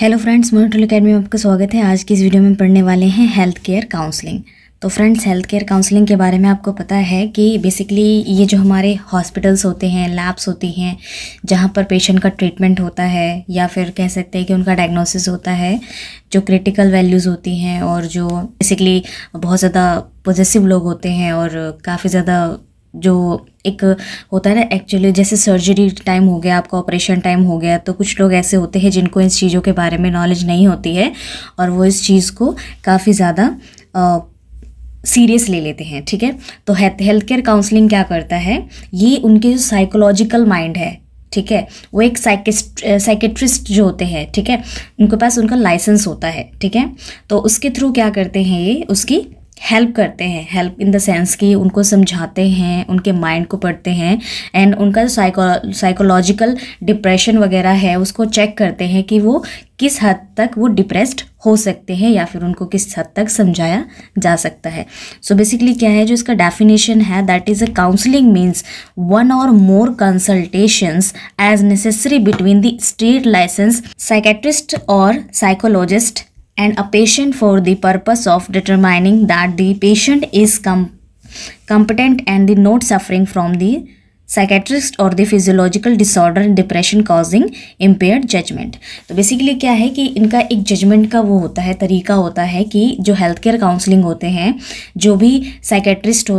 Hello friends मोनिटोल academy में आपका स्वागत है आज की इस वीडियो में पढ़ने वाले हैं हेल्थ केयर काउंसलिंग तो फ्रेंड्स हेल्थ केयर काउंसलिंग के बारे में आपको पता है कि बेसिकली ये जो हमारे हॉस्पिटल्स होते हैं लैब्स होती हैं जहाँ पर पेशेंट का ट्रीटमेंट होता है या फिर कह सकते हैं कि उनका डायग्नोसिस होता है जो क्रिटिकल वैल्यूज़ होती हैं और जो बेसिकली बहुत ज़्यादा पॉजिटिव लोग होते हैं और काफ़ी ज़्यादा जो एक होता है ना एक्चुअली जैसे सर्जरी टाइम हो गया आपका ऑपरेशन टाइम हो गया तो कुछ लोग ऐसे होते हैं जिनको इन चीज़ों के बारे में नॉलेज नहीं होती है और वो इस चीज़ को काफ़ी ज़्यादा सीरियस ले लेते हैं ठीक है तो हेल्थ केयर काउंसलिंग क्या करता है ये उनके जो साइकोलॉजिकल माइंड है ठीक है वो एक साइकेट्रिस्ट जो होते हैं ठीक है उनके पास उनका लाइसेंस होता है ठीक है तो उसके थ्रू क्या करते हैं ये उसकी हेल्प करते हैं हेल्प इन द सेंस कि उनको समझाते हैं उनके माइंड को पढ़ते हैं एंड उनका साइको साइकोलॉजिकल डिप्रेशन वगैरह है उसको चेक करते हैं कि वो किस हद तक वो डिप्रेस्ड हो सकते हैं या फिर उनको किस हद तक समझाया जा सकता है सो so बेसिकली क्या है जो इसका डेफिनेशन है that is a counselling means one or more consultations as necessary between the state licence psychiatrist or psychologist and a patient for the purpose of determining that the patient is com competent and the not suffering from the psychiatrist or the physiological disorder depression causing impaired judgement तो basically क्या है कि इनका एक judgement का वो होता है तरीका होता है कि जो हेल्थ केयर काउंसलिंग होते हैं जो भी साइकेट्रिस्ट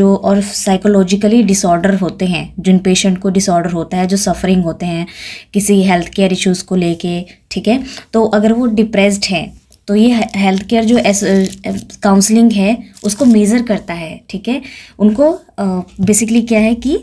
जो और साइकोलॉजिकली डिसऑर्डर होते हैं जिन पेशेंट को डिसऑर्डर होता है जो सफरिंग होते हैं किसी हेल्थ केयर इशूज़ को लेके ठीक है तो अगर वो डिप्रेस्ड हैं तो ये हेल्थ केयर जो काउंसलिंग uh, है उसको मेज़र करता है ठीक है उनको बेसिकली uh, क्या है कि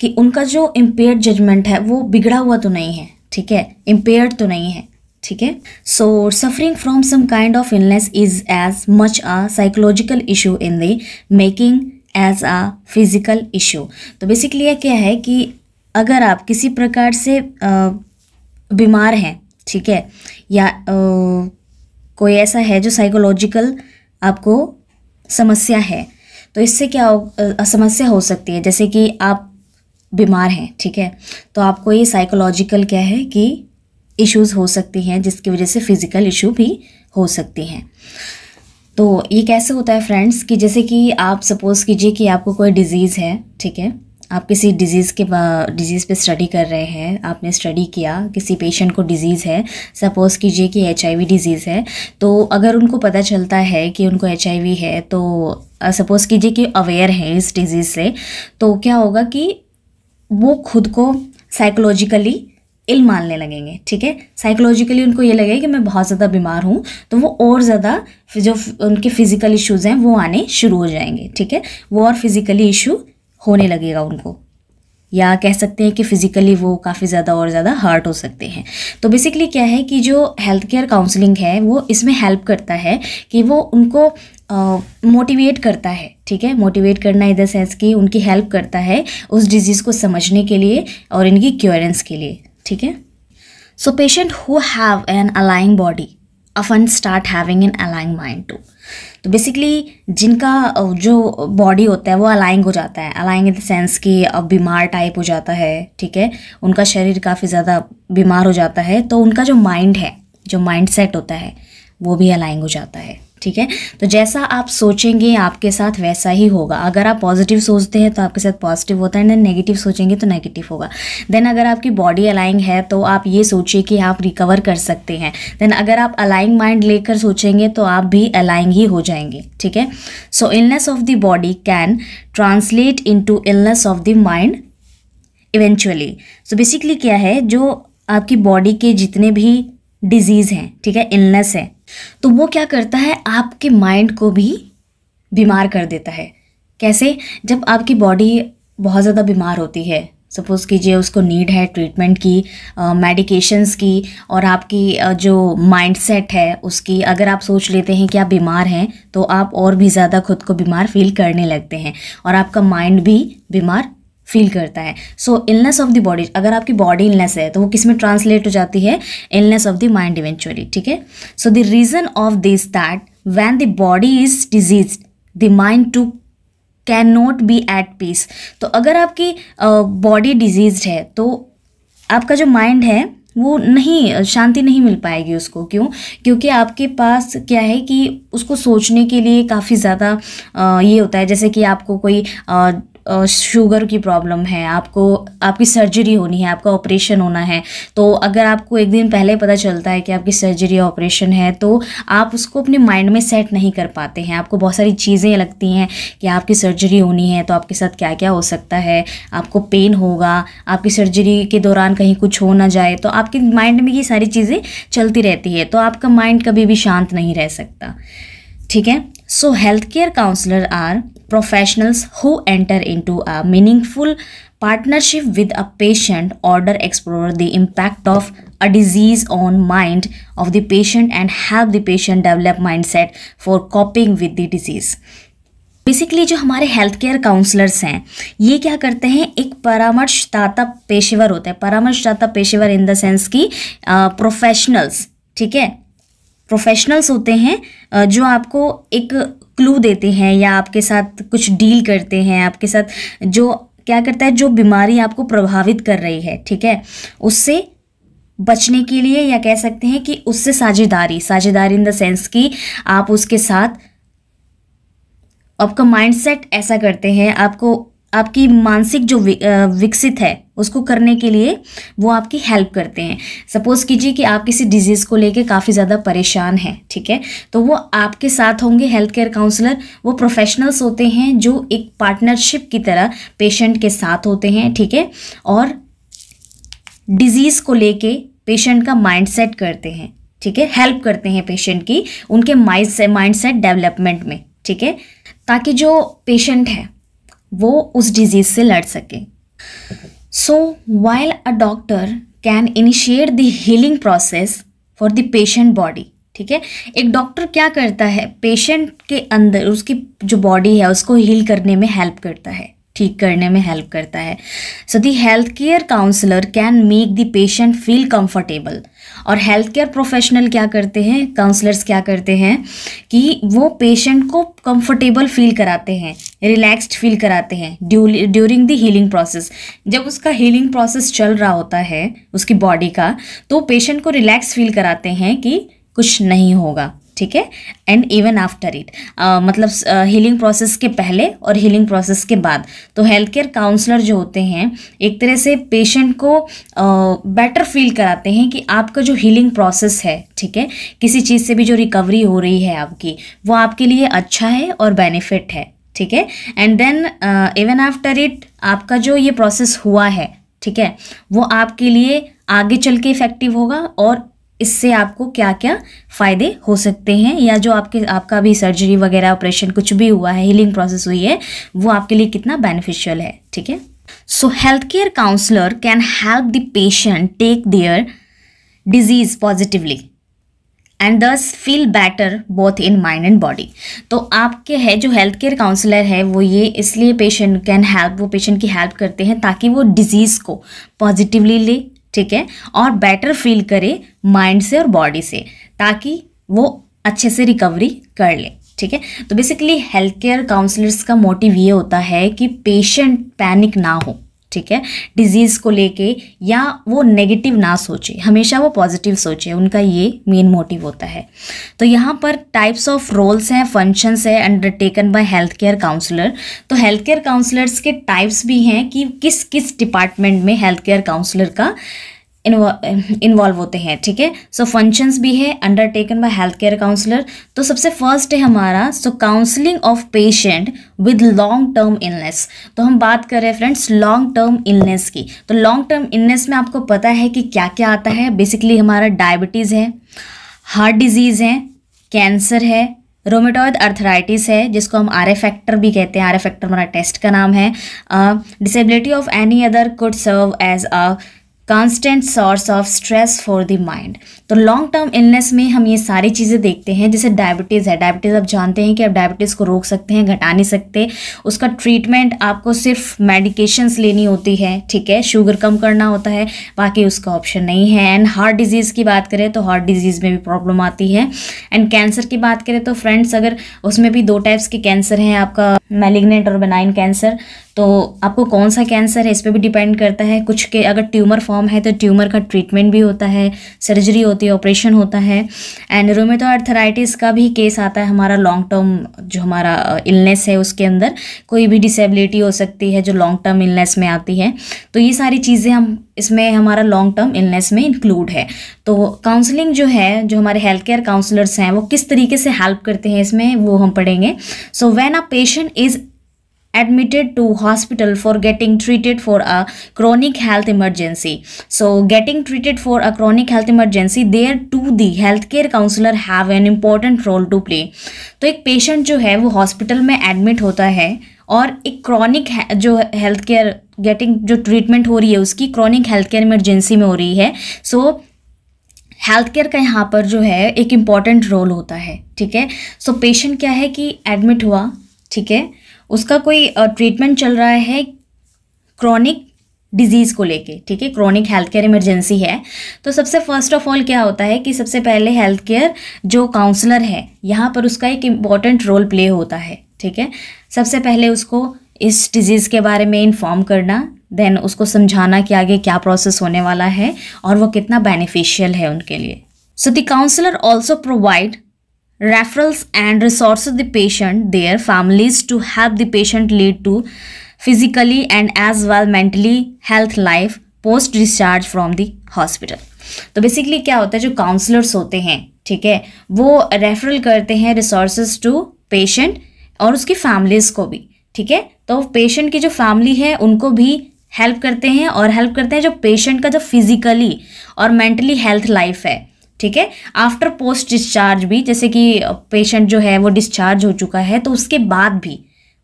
कि उनका जो इम्पेयर्ड जजमेंट है वो बिगड़ा हुआ तो नहीं है ठीक है इम्पेयर्ड तो नहीं है ठीक है so suffering from some kind of illness is as much a psychological issue in the making as a physical issue तो बेसिकली यह क्या है कि अगर आप किसी प्रकार से uh, बीमार हैं ठीक है या कोई ऐसा है जो साइकोलॉजिकल आपको समस्या है तो इससे क्या हो, समस्या हो सकती है जैसे कि आप बीमार हैं ठीक है तो आपको ये साइकोलॉजिकल क्या है कि इश्यूज हो सकती हैं जिसकी वजह से फिज़िकल इशू भी हो सकती हैं तो ये कैसे होता है फ्रेंड्स कि जैसे कि आप सपोज़ कीजिए कि आपको कोई डिज़ीज़ है ठीक है आप किसी डिजीज़ के डिजीज़ पे स्टडी कर रहे हैं आपने स्टडी किया किसी पेशेंट को डिजीज़ है सपोज़ कीजिए कि एच डिजीज़ है तो अगर उनको पता चलता है कि उनको एच है तो सपोज़ कीजिए कि अवेयर हैं इस डिज़ीज़ से तो क्या होगा कि वो खुद को साइकोलॉजिकली इल मानने लगेंगे ठीक है साइकोलॉजिकली उनको ये लगेगा कि मैं बहुत ज़्यादा बीमार हूँ तो वो और ज़्यादा जो उनके फिज़िकल इश्यूज़ हैं वो आने शुरू हो जाएंगे ठीक है वो और फिज़िकली इशू होने लगेगा उनको या कह सकते हैं कि फ़िज़िकली वो काफ़ी ज़्यादा और ज़्यादा हार्ट हो सकते हैं तो बेसिकली क्या है कि जो हेल्थ केयर काउंसलिंग है वो इसमें हेल्प करता है कि वो उनको मोटिवेट uh, करता है ठीक है मोटिवेट करना इधर सेंस कि उनकी हेल्प करता है उस डिज़ीज़ को समझने के लिए और इनकी क्योरेंस के लिए ठीक है so patient who have an ailing body often start having in ailing mind too तो बेसिकली जिनका जो बॉडी होता है वो अलाइंग हो जाता है अलाइंग इन द सेंस कि अब बीमार टाइप हो जाता है ठीक है उनका शरीर काफ़ी ज़्यादा बीमार हो जाता है तो उनका जो माइंड है जो माइंड सेट होता है वो भी अलाइंग हो जाता है ठीक है तो जैसा आप सोचेंगे आपके साथ वैसा ही होगा अगर आप पॉजिटिव सोचते हैं तो आपके साथ पॉजिटिव होता है देन नेगेटिव सोचेंगे तो नेगेटिव होगा देन अगर आपकी बॉडी अलाइंग है तो आप ये सोचिए कि आप रिकवर कर सकते हैं देन अगर आप अलाइंग माइंड लेकर सोचेंगे तो आप भी अलाइंग ही हो जाएंगे ठीक है so illness of the body can translate to illness of the mind eventually so basically क्या है जो आपकी बॉडी के जितने भी डिजीज़ हैं ठीक है इलनेस है तो वो क्या करता है आपके माइंड को भी बीमार कर देता है कैसे जब आपकी बॉडी बहुत ज़्यादा बीमार होती है सपोज़ कीजिए उसको नीड है ट्रीटमेंट की मेडिकेशंस uh, की और आपकी uh, जो माइंडसेट है उसकी अगर आप सोच लेते हैं कि आप बीमार हैं तो आप और भी ज़्यादा खुद को बीमार फील करने लगते हैं और आपका माइंड भी बीमार फील करता है so illness of the body अगर आपकी बॉडी इलनेस है तो वो किस में ट्रांसलेट हो जाती है illness of the mind eventually ठीक है so the reason of this that when the body is disease the mind too can not be at peace तो अगर आपकी बॉडी uh, डिजीज है तो आपका जो माइंड है वो नहीं शांति नहीं मिल पाएगी उसको क्यों क्योंकि आपके पास क्या है कि उसको सोचने के लिए काफ़ी ज़्यादा ये होता है जैसे कि आपको कोई शुगर की प्रॉब्लम है आपको आपकी सर्जरी होनी है आपका ऑपरेशन होना है तो अगर आपको एक दिन पहले पता चलता है कि आपकी सर्जरी ऑपरेशन है तो आप उसको अपने माइंड में सेट नहीं कर पाते हैं आपको बहुत सारी चीज़ें लगती हैं कि आपकी सर्जरी होनी है तो आपके साथ क्या क्या हो सकता है आपको पेन होगा आपकी सर्जरी के दौरान कहीं कुछ हो ना जाए तो आपके माइंड में ये सारी चीज़ें चलती रहती है तो आपका माइंड कभी भी शांत नहीं रह सकता ठीक है so health care counsellor are professionals who enter into a meaningful partnership with a patient order explore the impact of a disease on mind of the patient and help the patient develop mindset for coping with the disease basically जो हमारे health care counsellors हैं ये क्या करते हैं एक परामर्शदाता पेशेवर होते हैं परामर्शदाता पेशेवर इन द सेंस कि प्रोफेशनल्स ठीक है प्रोफेशनल्स होते हैं जो आपको एक क्लू देते हैं या आपके साथ कुछ डील करते हैं आपके साथ जो क्या करता है जो बीमारी आपको प्रभावित कर रही है ठीक है उससे बचने के लिए या कह सकते हैं कि उससे साझेदारी साझेदारी इन द सेंस कि आप उसके साथ आपका माइंडसेट ऐसा करते हैं आपको आपकी मानसिक जो विकसित है उसको करने के लिए वो आपकी हेल्प करते हैं सपोज़ कीजिए कि आप किसी डिजीज़ को लेके काफ़ी ज़्यादा परेशान हैं ठीक है तो वो आपके साथ होंगे हेल्थ केयर काउंसलर वो प्रोफेशनल्स होते हैं जो एक पार्टनरशिप की तरह पेशेंट के साथ होते हैं ठीक है और डिजीज़ को लेके पेशेंट का माइंडसेट करते हैं ठीक है हेल्प करते हैं पेशेंट की उनके माइंड माइंडसेट डेवलपमेंट में ठीक है ताकि जो पेशेंट है वो उस डिजीज़ से लड़ सके So, while a doctor can initiate the healing process for the patient body, ठीक है एक डॉक्टर क्या करता है पेशेंट के अंदर उसकी जो बॉडी है उसको हील करने में हेल्प करता है ठीक करने में हेल्प करता है so the health care counsellor can make the patient feel comfortable और हेल्थ केयर प्रोफेशनल क्या करते हैं काउंसलर्स क्या करते हैं कि वो पेशेंट को कंफर्टेबल फील कराते हैं रिलैक्स्ड फील कराते हैं ड्यूरिंग द हीलिंग प्रोसेस जब उसका हीलिंग प्रोसेस चल रहा होता है उसकी बॉडी का तो पेशेंट को रिलैक्स फील कराते हैं कि कुछ नहीं होगा ठीक है एंड इवन आफ्टर इट मतलब हीलिंग uh, प्रोसेस के पहले और हीलिंग प्रोसेस के बाद तो हेल्थ केयर काउंसलर जो होते हैं एक तरह से पेशेंट को बेटर uh, फील कराते हैं कि आपका जो हीलिंग प्रोसेस है ठीक है किसी चीज़ से भी जो रिकवरी हो रही है आपकी वो आपके लिए अच्छा है और बेनिफिट है ठीक है and then even after it आपका जो ये प्रोसेस हुआ है ठीक है वो आपके लिए आगे चल के इफेक्टिव होगा और इससे आपको क्या क्या फ़ायदे हो सकते हैं या जो आपके आपका भी सर्जरी वगैरह ऑपरेशन कुछ भी हुआ है हीलिंग प्रोसेस हुई है वो आपके लिए कितना बेनिफिशियल है ठीक है so health care counsellor can help the patient take their disease positively and thus feel better both in mind and body तो आपके है जो हेल्थ केयर काउंसलर है वो ये इसलिए पेशेंट कैन हेल्प वो पेशेंट की हेल्प करते हैं ताकि वो डिजीज़ को पॉजिटिवली ले ठीक है और बेटर फील करे माइंड से और बॉडी से ताकि वो अच्छे से रिकवरी कर ले ठीक है तो बेसिकली हेल्थ केयर काउंसलर्स का मोटिव ये होता है कि पेशेंट पैनिक ना हो ठीक है डिजीज़ को लेके या वो नेगेटिव ना सोचे हमेशा वो पॉजिटिव सोचे उनका ये मेन मोटिव होता है तो यहाँ पर टाइप्स ऑफ रोल्स हैं फंक्शंस हैं undertaken by health care counsellor तो हेल्थ केयर काउंसलर्स के टाइप्स भी हैं कि किस किस डिपार्टमेंट में हेल्थ केयर काउंसलर का इन्वॉल्व होते हैं ठीक है सो फंक्शंस भी है undertaken by health care counsellor तो सबसे फर्स्ट है हमारा so counselling of patient with long term illness तो हम बात करें फ्रेंड्स लॉन्ग टर्म इलनेस की तो लॉन्ग टर्म इलनेस में आपको पता है कि क्या क्या आता है बेसिकली हमारा डायबिटीज़ है हार्ट डिजीज़ है कैंसर है रोमेटॉयड अर्थराइटिस है जिसको हम आर फैक्टर भी कहते हैं आर फैक्टर हमारा टेस्ट का नाम है disability of any other could serve as a constant source of stress for the mind तो लॉन्ग टर्म इलनेस में हम ये सारी चीज़ें देखते हैं जैसे डायबिटीज़ है डायबिटीज़ आप जानते हैं कि आप डायबिटीज़ को रोक सकते हैं घटा नहीं सकते उसका ट्रीटमेंट आपको सिर्फ मेडिकेशंस लेनी होती है ठीक है शुगर कम करना होता है बाकी उसका ऑप्शन नहीं है एंड हार्ट डिजीज़ की बात करें तो हार्ट डिजीज़ में भी प्रॉब्लम आती है एंड कैंसर की बात करें तो फ्रेंड्स अगर उसमें भी दो टाइप्स के कैंसर हैं आपका मेलिग्नेंट और बेनाइन कैंसर तो आपको कौन सा कैंसर है इस पर भी डिपेंड करता है कुछ के अगर ट्यूमर फॉर्म फॉर्म है तो ट्यूमर का ट्रीटमेंट भी होता है सर्जरी होती है ऑपरेशन होता है एंड रोमेटोआर्थराइटिस का भी केस आता है हमारा लॉन्ग टर्म जो हमारा इलनेस uh, है उसके अंदर कोई भी डिसेबिलिटी हो सकती है जो लॉन्ग टर्म इलनेस में आती है तो ये सारी चीज़ें हम इसमें हमारा लॉन्ग टर्म इलनेस में इंक्लूड है तो काउंसलिंग जो है जो हमारे हेल्थ केयर काउंसलर्स हैं वो किस तरीके से हेल्प करते हैं इसमें वो हम पढ़ेंगे so when a patient is admitted to hospital for getting treated for a chronic health emergency so getting treated for a chronic health emergency there to the healthcare counselor have an important role to play तो ek patient jo hai wo hospital mein admit hota hai और एक chronic जो health care getting जो treatment हो रही है उसकी chronic health care emergency में हो रही है सो हेल्थ केयर का यहाँ पर जो है एक इम्पॉर्टेंट रोल होता है ठीक है सो पेशेंट क्या है कि एडमिट हुआ ठीक है उसका कोई ट्रीटमेंट चल रहा है क्रॉनिक डिजीज़ को लेके ठीक है क्रॉनिक हेल्थ केयर इमरजेंसी है तो सबसे फर्स्ट ऑफ ऑल क्या होता है कि सबसे पहले हेल्थ केयर जो काउंसलर है यहाँ पर उसका एक इम्पॉर्टेंट रोल प्ले होता है ठीक है सबसे पहले उसको इस डिज़ीज़ के बारे में इन्फॉर्म करना देन उसको समझाना कि आगे क्या प्रोसेस होने वाला है और वो कितना बेनिफिशियल है उनके लिए so the counsellor also provide referrals and resources the patient their families to help the patient lead to physically and as well mentally health life post discharge from the hospital तो basically क्या होता है जो counsellors होते हैं ठीक है वो रेफरल करते हैं रिसोर्स टू पेशेंट और उसकी फैमिलीज़ को भी ठीक है तो पेशेंट की जो फैमिली है उनको भी हेल्प करते हैं और हेल्प करते हैं जो पेशेंट का जो फिज़िकली और मेंटली हेल्थ लाइफ है ठीक है आफ्टर पोस्ट डिस्चार्ज भी जैसे कि पेशेंट जो है वो डिस्चार्ज हो चुका है तो उसके बाद भी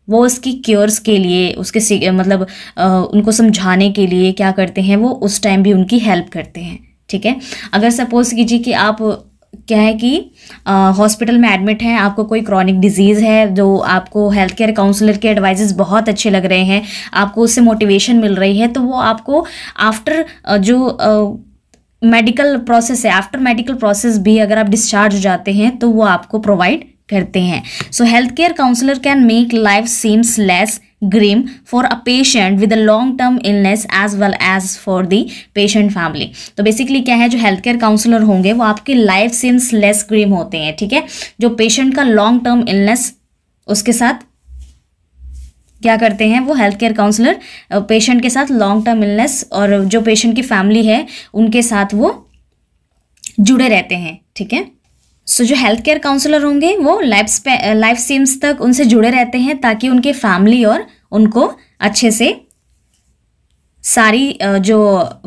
वो उसकी क्योर्स के लिए उसके मतलब उनको समझाने के लिए क्या करते हैं वो उस टाइम भी उनकी हेल्प करते हैं ठीक है अगर सपोज़ कीजिए कि आप क्या है कि हॉस्पिटल में एडमिट हैं आपको कोई क्रॉनिक डिजीज़ है जो आपको हेल्थ केयर काउंसलर के एडवाइजेस बहुत अच्छे लग रहे हैं आपको उससे मोटिवेशन मिल रही है तो वो आपको आफ्टर जो आ, मेडिकल प्रोसेस है आफ्टर मेडिकल प्रोसेस भी अगर आप डिस्चार्ज हो जाते हैं तो वो आपको प्रोवाइड करते हैं so health care counsellor can make life seems less grim for a patient with a long term illness as well as for the patient family तो बेसिकली क्या है जो हेल्थ केयर काउंसलर होंगे वो आपके लाइफ सीम्स लेस ग्रीम होते हैं ठीक है जो पेशेंट का लॉन्ग टर्म इलनेस उसके साथ क्या करते हैं वो हेल्थ केयर काउंसलर पेशेंट के साथ लॉन्ग टर्म इलनेस और जो पेशेंट की फैमिली है उनके साथ वो जुड़े रहते हैं ठीक है सो so, जो हेल्थ केयर काउंसलर होंगे वो लाइफ लाइफ स्कीम्स तक उनसे जुड़े रहते हैं ताकि उनके फैमिली और उनको अच्छे से सारी जो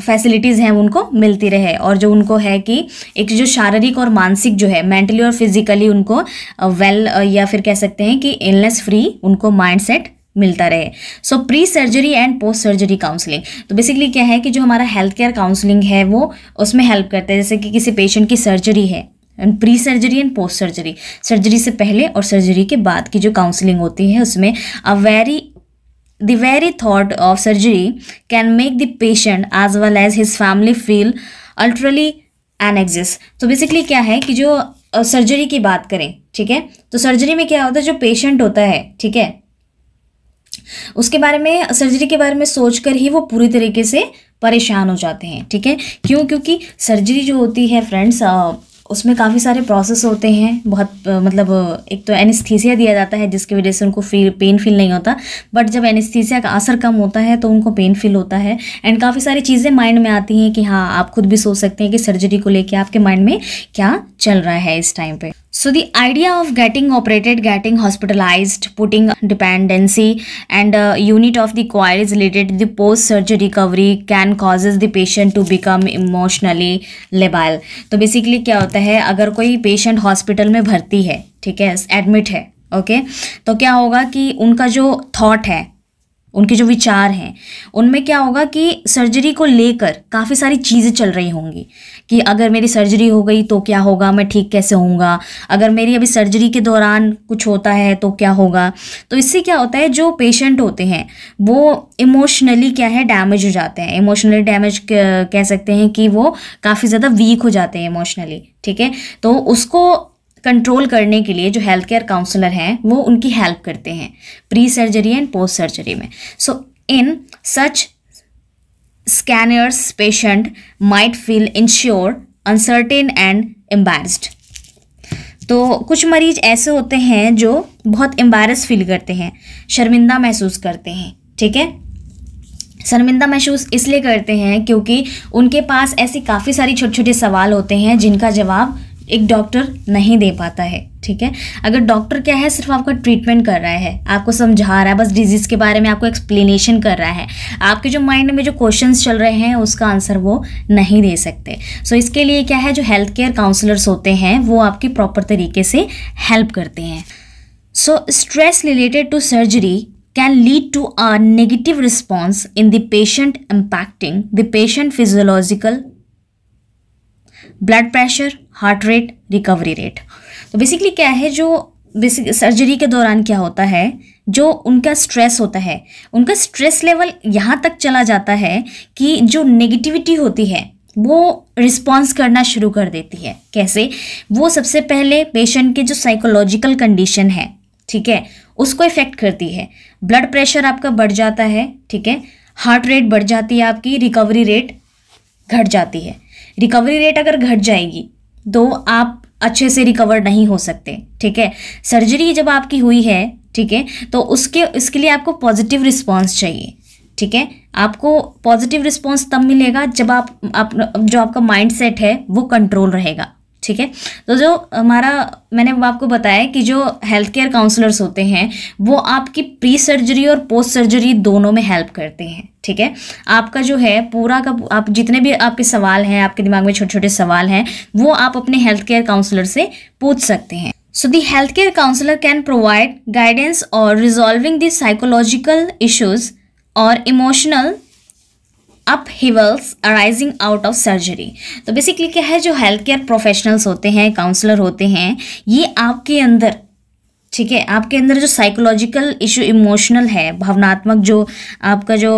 फैसिलिटीज़ हैं उनको मिलती रहे और जो उनको है कि एक जो शारीरिक और मानसिक जो है मेंटली और फिजिकली उनको वेल या फिर कह सकते हैं कि इलनेस फ्री उनको माइंडसेट मिलता रहे so pre surgery and post surgery counselling तो बेसिकली क्या है कि जो हमारा हेल्थ केयर काउंसलिंग है वो उसमें हेल्प करता है जैसे कि किसी पेशेंट की सर्जरी है and pre surgery and post surgery surgery से पहले और सर्जरी के बाद की जो काउंसलिंग होती है उसमें a very the very thought of surgery can make the patient as well as his family feel utterly anxious तो बेसिकली क्या है कि जो सर्जरी की बात करें ठीक है तो सर्जरी में क्या होता है जो पेशेंट होता है ठीक है उसके बारे में सर्जरी के बारे में सोचकर ही वो पूरी तरीके से परेशान हो जाते हैं ठीक है क्यों क्योंकि सर्जरी जो होती है फ्रेंड्स उसमें काफ़ी सारे प्रोसेस होते हैं बहुत मतलब एक तो एनिस्थीसिया दिया जाता है जिसकी वजह से उनको फील पेन फील नहीं होता बट जब एनिस्थीसिया का असर कम होता है तो उनको पेन फील होता है एंड काफ़ी सारी चीज़ें माइंड में आती हैं कि हाँ आप खुद भी सोच सकते हैं कि सर्जरी को लेकर आपके माइंड में क्या चल रहा है इस टाइम पर So the idea of getting operated, getting hospitalized, putting dependency and unit of the coil is related to the post-surgery recovery can causes the patient to become emotionally labile. तो basically क्या होता है अगर कोई patient hospital में भर्ती है ठीक है एडमिट है ओके okay? तो क्या होगा कि उनका जो थॉट है उनके जो विचार हैं उनमें क्या होगा कि सर्जरी को लेकर काफ़ी सारी चीज़ें चल रही होंगी कि अगर मेरी सर्जरी हो गई तो क्या होगा मैं ठीक कैसे होऊंगा अगर मेरी अभी सर्जरी के दौरान कुछ होता है तो क्या होगा तो इससे क्या होता है जो पेशेंट होते हैं वो इमोशनली क्या है डैमेज हो जाते हैं इमोशनली डैमेज कह सकते हैं कि वो काफ़ी ज़्यादा वीक हो जाते हैं इमोशनली ठीक है तो उसको कंट्रोल करने के लिए जो हेल्थ केयर काउंसलर हैं वो उनकी हेल्प करते हैं pre surgery and post surgery में so in such scenarios patient might feel insecure uncertain and embarrassed तो कुछ मरीज ऐसे होते हैं जो बहुत एम्बेरस फील करते हैं शर्मिंदा महसूस करते हैं ठीक है शर्मिंदा महसूस इसलिए करते हैं क्योंकि उनके पास ऐसे काफ़ी सारी छोटे छोटे सवाल होते हैं जिनका जवाब एक डॉक्टर नहीं दे पाता है ठीक है अगर डॉक्टर क्या है सिर्फ आपका ट्रीटमेंट कर रहा है आपको समझा रहा है बस डिजीज़ के बारे में आपको एक्सप्लेनेशन कर रहा है आपके जो माइंड में जो क्वेश्चंस चल रहे हैं उसका आंसर वो नहीं दे सकते सो so, इसके लिए क्या है जो हेल्थ केयर काउंसलर्स होते हैं वो आपकी प्रॉपर तरीके से हेल्प करते हैं so stress related to surgery can lead to a negative response in the patient impacting the patient physiological blood pressure heart rate recovery rate तो बेसिकली क्या है जो बेसिक सर्जरी के दौरान क्या होता है जो उनका स्ट्रेस होता है उनका स्ट्रेस लेवल यहाँ तक चला जाता है कि जो नेगेटिविटी होती है वो रिस्पॉन्स करना शुरू कर देती है कैसे वो सबसे पहले पेशेंट के जो साइकोलॉजिकल कंडीशन है ठीक है उसको इफ़ेक्ट करती है ब्लड प्रेशर आपका बढ़ जाता है ठीक है हार्ट रेट बढ़ जाती है आपकी रिकवरी रेट घट जाती है रिकवरी रेट अगर घट जाएगी तो आप अच्छे से रिकवर नहीं हो सकते ठीक है सर्जरी जब आपकी हुई है ठीक है तो उसके इसके लिए आपको पॉजिटिव रिस्पॉन्स चाहिए ठीक है आपको पॉजिटिव रिस्पॉन्स तब मिलेगा जब आप, आप जो आपका माइंड सेट है वो कंट्रोल रहेगा ठीक है तो जो हमारा मैंने आपको बताया कि जो हेल्थ केयर काउंसलर्स होते हैं वो आपकी प्री सर्जरी और पोस्ट सर्जरी दोनों में हेल्प करते हैं ठीक है आपका जो है पूरा का आप जितने भी आपके सवाल हैं आपके दिमाग में छोटे छोटे सवाल हैं वो आप अपने हेल्थ केयर काउंसलर से पूछ सकते हैं so the health care counsellor can provide guidance और रिजॉल्विंग दी साइकोलॉजिकल इशूज और emotional upheavals arising out of surgery तो बेसिकली क्या है जो हेल्थ केयर प्रोफेशनल्स होते हैं काउंसलर होते हैं ये आपके अंदर ठीक है आपके अंदर जो साइकोलॉजिकल इशू इमोशनल है भावनात्मक जो आपका जो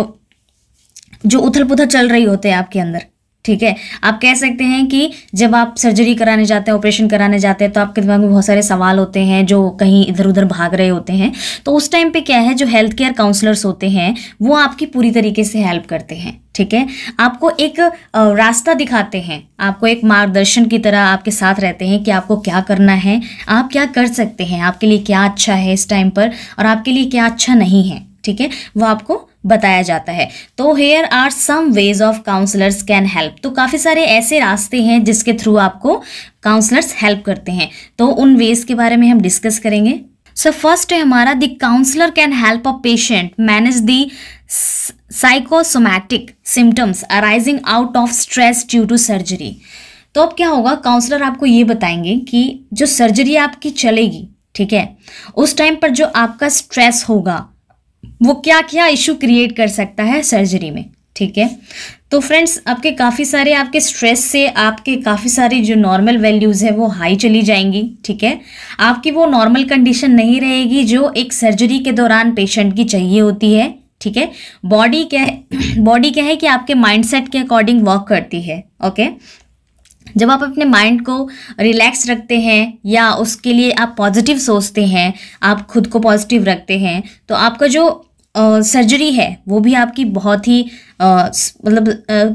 जो उथल पुथल चल रही होते हैं आपके अंदर ठीक है आप कह सकते हैं कि जब आप सर्जरी कराने जाते हैं ऑपरेशन कराने जाते हैं तो आपके दिमाग में बहुत सारे सवाल होते हैं जो कहीं इधर उधर भाग रहे होते हैं तो उस टाइम पे क्या है जो हेल्थ केयर काउंसलर्स होते हैं वो आपकी पूरी तरीके से हेल्प करते हैं ठीक है आपको एक रास्ता दिखाते हैं आपको एक मार्गदर्शन की तरह आपके साथ रहते हैं कि आपको क्या करना है आप क्या कर सकते हैं आपके लिए क्या अच्छा है इस टाइम पर और आपके लिए क्या अच्छा नहीं है ठीक है वो आपको बताया जाता है तो here are some ways of counsellors can help तो काफ़ी सारे ऐसे रास्ते हैं जिसके थ्रू आपको काउंसलर्स हेल्प करते हैं तो उन वेज के बारे में हम डिस्कस करेंगे सो फर्स्ट है हमारा the counsellor can help a patient manage the psychosomatic symptoms arising out of stress due to surgery तो अब क्या होगा काउंसलर आपको ये बताएंगे कि जो सर्जरी आपकी चलेगी ठीक है उस टाइम पर जो आपका स्ट्रेस होगा वो क्या क्या इशू क्रिएट कर सकता है सर्जरी में ठीक है तो फ्रेंड्स आपके काफ़ी सारे आपके स्ट्रेस से आपके काफ़ी सारे जो नॉर्मल वैल्यूज़ है वो हाई चली जाएंगी ठीक है आपकी वो नॉर्मल कंडीशन नहीं रहेगी जो एक सर्जरी के दौरान पेशेंट की चाहिए होती है ठीक है बॉडी क्या है बॉडी क्या है कि आपके माइंडसेट के अकॉर्डिंग वर्क करती है ओके जब आप अपने माइंड को रिलैक्स रखते हैं या उसके लिए आप पॉजिटिव सोचते हैं आप खुद को पॉजिटिव रखते हैं तो आपका जो सर्जरी है वो भी आपकी बहुत ही मतलब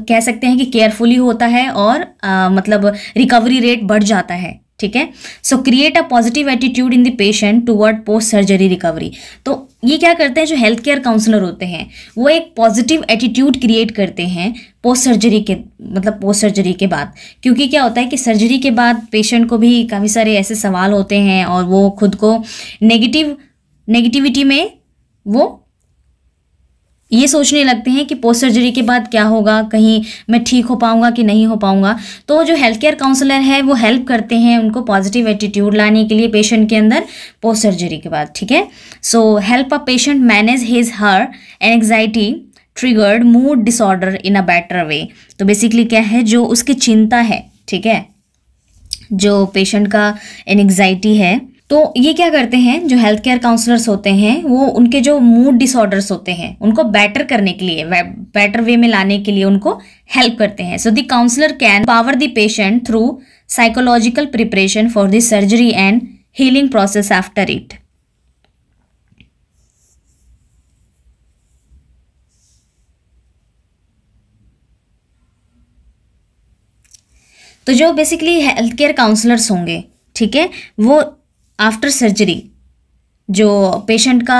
कह सकते हैं कि केयरफुली होता है और मतलब रिकवरी रेट बढ़ जाता है ठीक है so create a positive attitude in the patient toward post surgery recovery तो ये क्या करते हैं जो हेल्थ केयर काउंसलर होते हैं वो एक पॉजिटिव एटीट्यूड क्रिएट करते हैं पोस्ट सर्जरी के मतलब पोस्ट सर्जरी के बाद क्योंकि क्या होता है कि सर्जरी के बाद पेशेंट को भी काफ़ी सारे ऐसे सवाल होते हैं और वो खुद को नेगेटिव नेगेटिविटी में वो ये सोचने लगते हैं कि पोस्ट सर्जरी के बाद क्या होगा कहीं मैं ठीक हो पाऊंगा कि नहीं हो पाऊंगा तो जो हेल्थ केयर काउंसलर है वो हेल्प करते हैं उनको पॉजिटिव एटीट्यूड लाने के लिए पेशेंट के अंदर पोस्ट सर्जरी के बाद ठीक है so help a patient manage his her anxiety triggered mood disorder in a better way तो बेसिकली क्या है जो उसकी चिंता है ठीक है जो पेशेंट का एनजाइटी है तो ये क्या करते हैं जो हेल्थ केयर काउंसलर्स होते हैं वो उनके जो मूड डिसऑर्डर्स होते हैं उनको बेटर करने के लिए बेटर वे में लाने के लिए उनको हेल्प करते हैं so the counsellor can power the patient through psychological preparation for the surgery and healing process after it तो जो बेसिकली हेल्थ केयर काउंसलर्स होंगे ठीक है वो आफ्टर सर्जरी जो पेशेंट का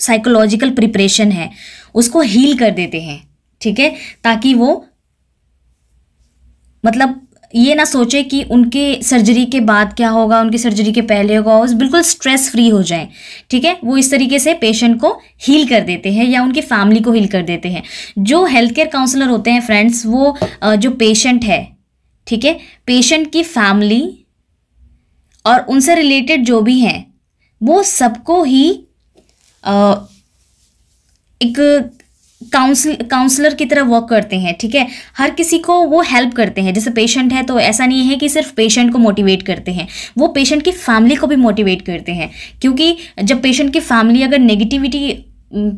साइकोलॉजिकल प्रिपरेशन है उसको हील कर देते हैं ठीक है ताकि वो मतलब ये ना सोचे कि उनके सर्जरी के बाद क्या होगा उनकी सर्जरी के पहले होगा उस बिल्कुल स्ट्रेस फ्री हो जाए ठीक है वो इस तरीके से पेशेंट को हील कर देते हैं या उनकी फैमिली को हील कर देते हैं जो हेल्थ केयर काउंसलर होते हैं फ्रेंड्स वो जो पेशेंट है ठीक है पेशेंट की फैमिली और उनसे रिलेटेड जो भी हैं वो सबको ही आ, एक काउंसिल काउंसलर की तरह वर्क करते हैं ठीक है हर किसी को वो हेल्प करते हैं जैसे पेशेंट है तो ऐसा नहीं है कि सिर्फ पेशेंट को मोटिवेट करते हैं वो पेशेंट की फैमिली को भी मोटिवेट करते हैं क्योंकि जब पेशेंट की फैमिली अगर नेगेटिविटी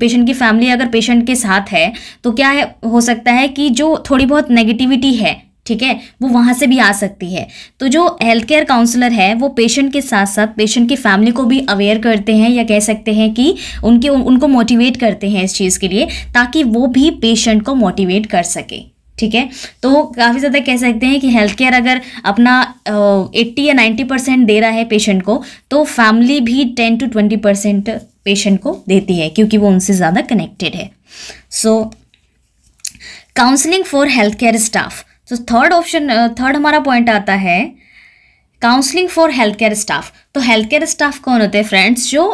पेशेंट की फैमिली अगर पेशेंट के साथ है तो क्या है, हो सकता है कि जो थोड़ी बहुत नेगेटिविटी है ठीक है वो वहाँ से भी आ सकती है तो जो हेल्थ केयर काउंसलर है वो पेशेंट के साथ साथ पेशेंट की फैमिली को भी अवेयर करते हैं या कह सकते हैं कि उनके उन, उनको मोटिवेट करते हैं इस चीज़ के लिए ताकि वो भी पेशेंट को मोटिवेट कर सके ठीक है तो काफ़ी ज़्यादा कह सकते हैं कि हेल्थ केयर अगर अपना एट्टी या नाइन्टी परसेंट दे रहा है पेशेंट को तो फैमिली भी ten to twenty percent patient को देती है क्योंकि वो उनसे ज़्यादा कनेक्टेड है so counselling for health care staff तो थर्ड ऑप्शन थर्ड हमारा पॉइंट आता है counselling for health care staff तो हेल्थ केयर स्टाफ कौन होते हैं फ्रेंड्स जो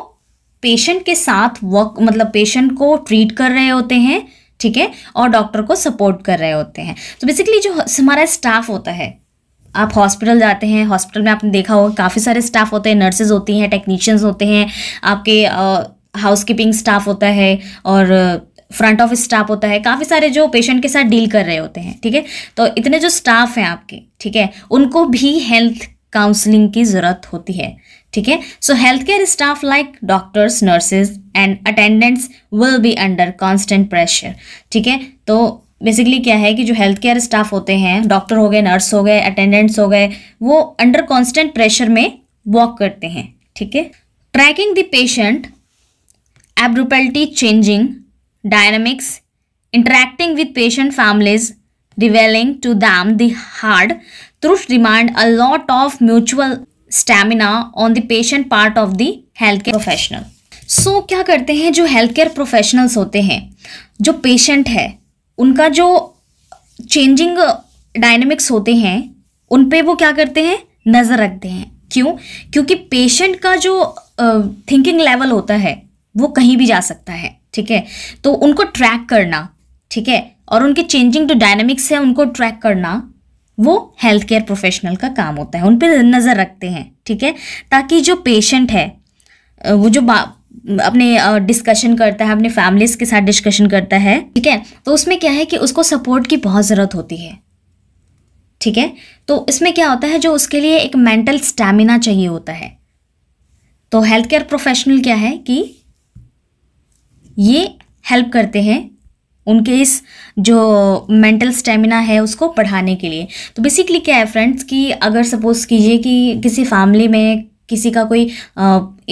पेशेंट के साथ वर्क मतलब पेशेंट को ट्रीट कर रहे होते हैं ठीक है और डॉक्टर को सपोर्ट कर रहे होते हैं तो बेसिकली जो हमारा स्टाफ होता है आप हॉस्पिटल जाते हैं हॉस्पिटल में आपने देखा होगा काफ़ी सारे स्टाफ होते हैं नर्सेज होती हैं टेक्नीशियंस होते हैं आपके हाउस कीपिंग स्टाफ होता है और फ्रंट ऑफिस स्टाफ होता है काफ़ी सारे जो पेशेंट के साथ डील कर रहे होते हैं ठीक है तो इतने जो स्टाफ हैं आपके ठीक है उनको भी हेल्थ काउंसलिंग की ज़रूरत होती है ठीक है so health care staff like doctors nurses and attendants will be under constant pressure ठीक है तो बेसिकली क्या है कि जो हेल्थ केयर स्टाफ होते हैं डॉक्टर हो गए नर्स हो गए अटेंडेंट्स हो गए वो अंडर कॉन्स्टेंट प्रेशर में वॉक करते हैं ठीक है tracking the patient abruptly changing dynamics, interacting with patient families, revealing to them the hard truth demand a lot of mutual stamina on the patient part of the healthcare professional. so, kya karte hain jo healthcare professionals hote hain jo patient hai unka jo changing dynamics hote hain un pe wo kya karte hain nazar rakhte hain हैं क्यों क्योंकि patient का जो thinking uh, level होता है वो कहीं भी जा सकता है ठीक है तो उनको ट्रैक करना ठीक है और उनके चेंजिंग जो डायनेमिक्स है उनको ट्रैक करना वो हेल्थ केयर प्रोफेशनल का काम होता है उन पर नज़र रखते हैं ठीक है ताकि जो पेशेंट है वो जो अपने डिस्कशन करता है अपने फैमिलीज के साथ डिस्कशन करता है ठीक है तो उसमें क्या है कि उसको सपोर्ट की बहुत ज़रूरत होती है ठीक है तो इसमें क्या होता है जो उसके लिए एक मेंटल स्टैमिना चाहिए होता है तो हेल्थ केयर प्रोफेशनल क्या है कि ये हेल्प करते हैं उनके इस जो मेंटल स्टेमिना है उसको बढ़ाने के लिए तो बेसिकली क्या है फ्रेंड्स कि अगर सपोज कीजिए कि किसी फैमिली में किसी का कोई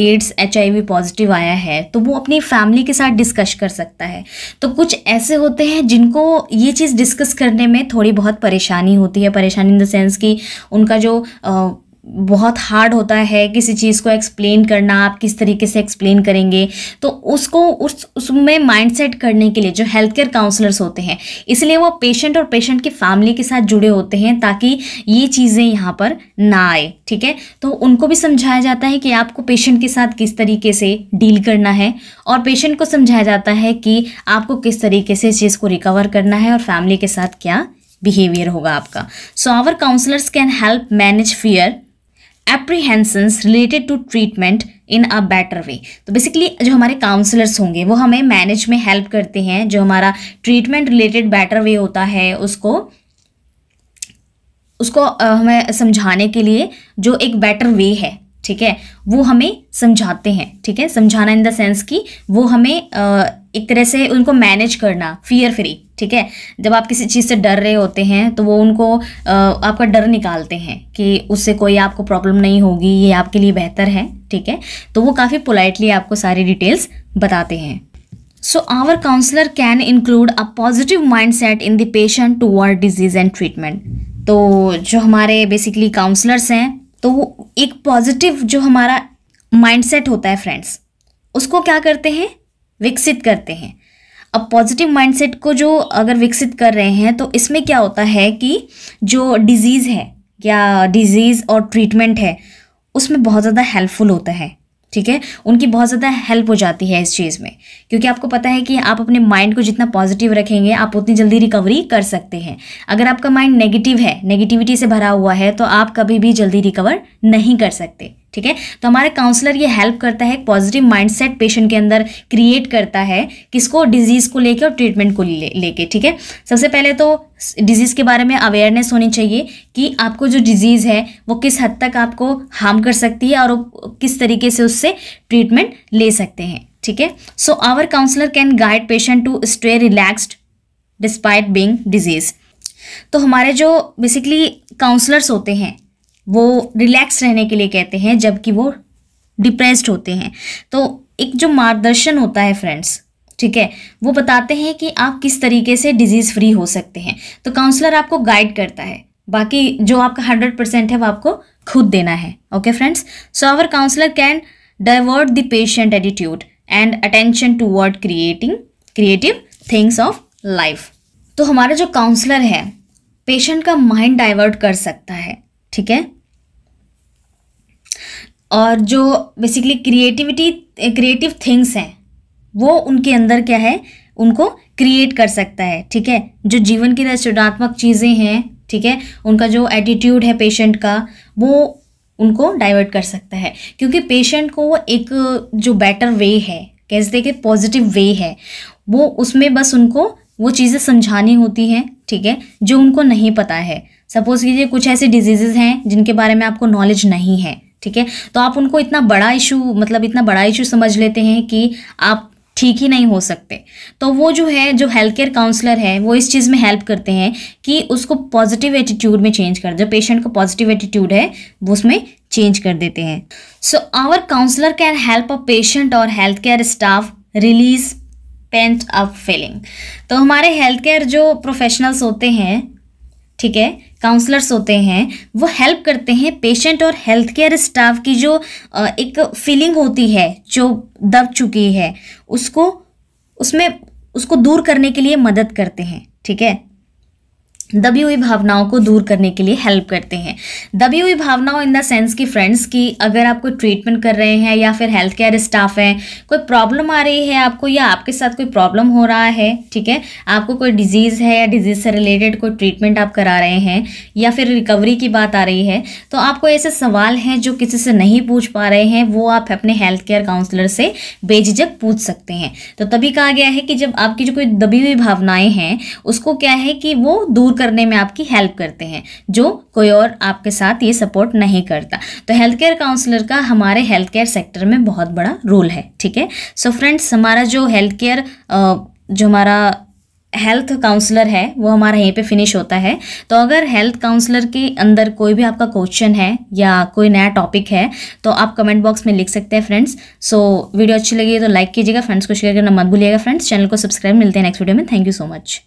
एड्स एच पॉजिटिव आया है तो वो अपनी फैमिली के साथ डिस्कस कर सकता है तो कुछ ऐसे होते हैं जिनको ये चीज़ डिस्कस करने में थोड़ी बहुत परेशानी होती है परेशानी इन द सेंस कि उनका जो बहुत हार्ड होता है किसी चीज़ को एक्सप्लेन करना आप किस तरीके से एक्सप्लेन करेंगे तो उसको उस उसमें माइंडसेट करने के लिए जो हेल्थ केयर काउंसलर्स होते हैं इसलिए वो पेशेंट और पेशेंट की फैमिली के साथ जुड़े होते हैं ताकि ये चीज़ें यहाँ पर ना आए ठीक है तो उनको भी समझाया जाता है कि आपको पेशेंट के साथ किस तरीके से डील करना है और पेशेंट को समझाया जाता है कि आपको किस तरीके से इस चीज़ को रिकवर करना है और फैमिली के साथ क्या बिहेवियर होगा आपका so our counsellors can help manage fear apprehensions related to treatment in a better way तो बेसिकली जो हमारे काउंसलर्स होंगे वो हमें मैनेज में हेल्प करते हैं जो हमारा ट्रीटमेंट रिलेटेड बेटर वे होता है उसको उसको हमें समझाने के लिए जो एक बेटर वे है ठीक है वो हमें समझाते हैं ठीक है समझाना इन द सेंस कि वो हमें एक तरह से उनको मैनेज करना फियर फ्री ठीक है जब आप किसी चीज़ से डर रहे होते हैं तो वो उनको आपका डर निकालते हैं कि उससे कोई आपको प्रॉब्लम नहीं होगी ये आपके लिए बेहतर है ठीक है तो वो काफ़ी पोलाइटली आपको सारी डिटेल्स बताते हैं so our counsellor can include a positive mind set in the patient to toward disease and treatment तो जो हमारे बेसिकली काउंसलर्स हैं तो वो एक पॉजिटिव जो हमारा माइंडसेट होता है फ्रेंड्स उसको क्या करते हैं विकसित करते हैं अब पॉजिटिव माइंडसेट को जो अगर विकसित कर रहे हैं तो इसमें क्या होता है कि जो डिजीज़ है या डिजीज़ और ट्रीटमेंट है उसमें बहुत ज़्यादा हेल्पफुल होता है ठीक है उनकी बहुत ज़्यादा हेल्प हो जाती है इस चीज़ में क्योंकि आपको पता है कि आप अपने माइंड को जितना पॉजिटिव रखेंगे आप उतनी जल्दी रिकवरी कर सकते हैं अगर आपका माइंड नेगेटिव है नेगेटिविटी से भरा हुआ है तो आप कभी भी जल्दी रिकवर नहीं कर सकते ठीक है तो हमारे काउंसलर ये हेल्प करता है पॉजिटिव माइंडसेट पेशेंट के अंदर क्रिएट करता है किसको डिजीज़ को लेके और ट्रीटमेंट को लेके ठीक है सबसे पहले तो डिजीज़ के बारे में अवेयरनेस होनी चाहिए कि आपको जो डिजीज़ है वो किस हद तक आपको हार्म कर सकती है और किस तरीके से उससे ट्रीटमेंट ले सकते हैं ठीक है so our counsellor can guide patient to stay relaxed despite being disease तो हमारे जो बेसिकली काउंसलर्स होते हैं वो रिलैक्स रहने के लिए कहते हैं जबकि वो डिप्रेस्ड होते हैं तो एक जो मार्गदर्शन होता है फ्रेंड्स ठीक है वो बताते हैं कि आप किस तरीके से डिजीज़ फ्री हो सकते हैं तो काउंसलर आपको गाइड करता है बाकी जो आपका हंड्रेड परसेंट है वो आपको खुद देना है okay friends so our counsellor can divert the patient attitude and attention toward creating creative things of life तो हमारा जो काउंसलर है पेशेंट का माइंड डाइवर्ट कर सकता है ठीक है और जो बेसिकली क्रिएटिविटी क्रिएटिव थिंग्स हैं वो उनके अंदर क्या है उनको क्रिएट कर सकता है ठीक है जो जीवन की रचनात्मक चीज़ें हैं ठीक है उनका जो एटीट्यूड है पेशेंट का वो उनको डाइवर्ट कर सकता है क्योंकि पेशेंट को एक जो बेटर वे है कह सकते कि पॉजिटिव वे है वो उसमें बस उनको वो चीज़ें समझानी होती हैं ठीक है जो उनको नहीं पता है सपोज कीजिए कुछ ऐसे डिजीजेज हैं जिनके बारे में आपको नॉलेज नहीं है ठीक है तो आप उनको इतना बड़ा इशू मतलब इतना बड़ा इशू समझ लेते हैं कि आप ठीक ही नहीं हो सकते तो वो जो है जो हेल्थ केयर काउंसलर है वो इस चीज़ में हेल्प करते हैं कि उसको पॉजिटिव एटीट्यूड में चेंज कर जो पेशेंट को पॉजिटिव एटीट्यूड है वो उसमें चेंज कर देते हैं so our counsellor can help a patient और health care staff release pent up feeling तो हमारे हेल्थ केयर जो प्रोफेशनल्स होते हैं ठीक है काउंसलर्स होते हैं वो हेल्प करते हैं पेशेंट और हेल्थ केयर स्टाफ की जो एक फीलिंग होती है जो दब चुकी है उसको उसमें उसको दूर करने के लिए मदद करते हैं ठीक है दबी हुई e भावनाओं को दूर करने के लिए हेल्प करते हैं दबी हुई e भावनाओं इन द सेंस की फ्रेंड्स की अगर आप कोई ट्रीटमेंट कर रहे हैं या फिर हेल्थ केयर स्टाफ हैं कोई प्रॉब्लम आ रही है आपको या आपके साथ कोई प्रॉब्लम हो रहा है ठीक है आपको कोई डिजीज़ है या डिजीज़ से रिलेटेड कोई ट्रीटमेंट आप करा रहे हैं या फिर रिकवरी की बात आ रही है तो आपको ऐसे सवाल हैं जो किसी से नहीं पूछ पा रहे हैं वो आप अपने हेल्थ केयर काउंसलर से बेझिझक पूछ सकते हैं तो तभी कहा गया है कि जब आपकी जो कोई दबी हुई e भावनाएँ हैं उसको क्या है कि वो दूर करने में आपकी हेल्प करते हैं जो कोई और आपके साथ ये सपोर्ट नहीं करता तो हेल्थ केयर काउंसलर का हमारे हेल्थ केयर सेक्टर में बहुत बड़ा रोल है ठीक है सो फ्रेंड्स हमारा जो हेल्थ केयर जो हमारा हेल्थ काउंसलर है वो हमारा यहीं पे फिनिश होता है तो अगर हेल्थ काउंसलर के अंदर कोई भी आपका क्वेश्चन है या कोई नया टॉपिक है तो आप कमेंट बॉक्स में लिख सकते हैं फ्रेंड्स सो वीडियो अच्छी लगी तो लाइक कीजिएगा फ्रेंड्स को शेयर करना मत भूलिएगा फ्रेंड्स चैनल को सब्सक्राइब मिलते हैं नेक्स्ट वीडियो में थैंक यू सो मच